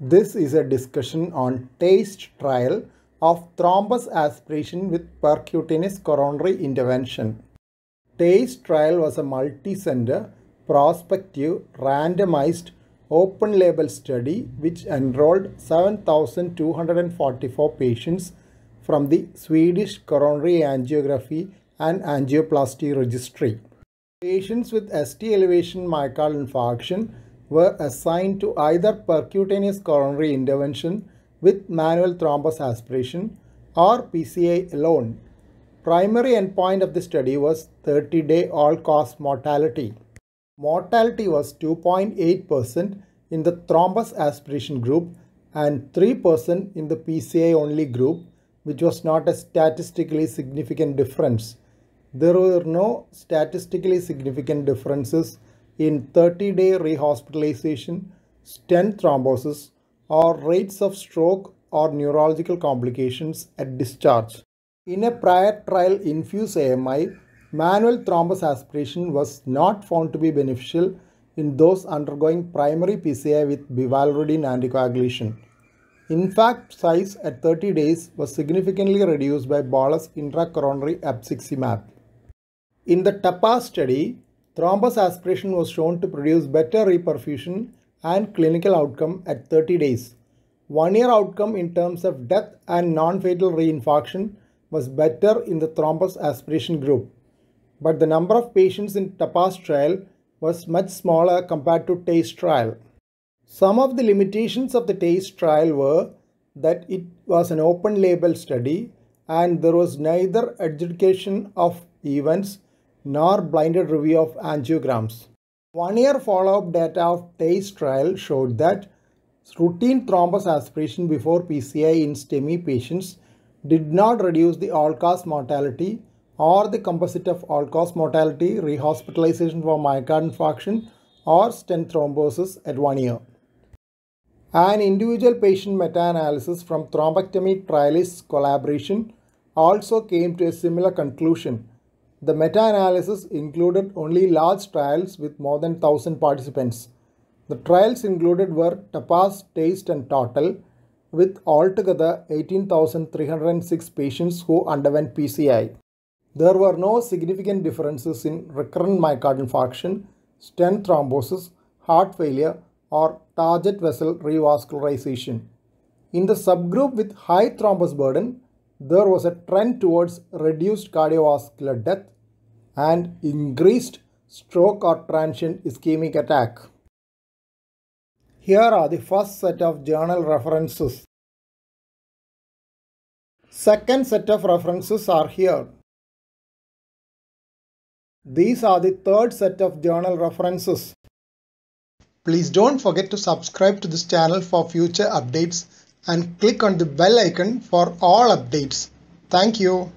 This is a discussion on taste trial of thrombus aspiration with percutaneous coronary intervention. TASTE trial was a multi-center, prospective, randomized, open-label study which enrolled 7,244 patients from the Swedish coronary angiography and angioplasty registry. Patients with ST elevation myocardial infarction were assigned to either percutaneous coronary intervention with manual thrombus aspiration or PCA alone. Primary endpoint of the study was 30-day all-cause mortality. Mortality was 2.8% in the thrombus aspiration group and 3% in the PCA only group, which was not a statistically significant difference. There were no statistically significant differences in 30-day rehospitalization, stent thrombosis, or rates of stroke or neurological complications at discharge. In a prior trial infuse AMI, manual thrombus aspiration was not found to be beneficial in those undergoing primary PCI with bivalridine anticoagulation. In fact, size at 30 days was significantly reduced by bolus intracoronary abciximab. In the TAPA study, Thrombus aspiration was shown to produce better reperfusion and clinical outcome at 30 days. One year outcome in terms of death and non-fatal reinfarction was better in the thrombus aspiration group. But the number of patients in TAPAS trial was much smaller compared to TASTE trial. Some of the limitations of the TASTE trial were that it was an open label study and there was neither adjudication of events nor blinded review of angiograms. One-year follow-up data of TACE trial showed that routine thrombus aspiration before PCI in STEMI patients did not reduce the all-cause mortality or the composite of all-cause mortality, rehospitalization for myocardial infarction, or stent thrombosis at one year. An individual patient meta-analysis from thrombectomy trialists collaboration also came to a similar conclusion the meta-analysis included only large trials with more than 1000 participants. The trials included were Tapas, Taste and Total with altogether 18,306 patients who underwent PCI. There were no significant differences in recurrent myocardial infarction, stent thrombosis, heart failure or target vessel revascularization. In the subgroup with high thrombus burden, there was a trend towards reduced cardiovascular death and increased stroke or transient ischemic attack. Here are the first set of journal references. Second set of references are here. These are the third set of journal references. Please don't forget to subscribe to this channel for future updates and click on the bell icon for all updates. Thank you.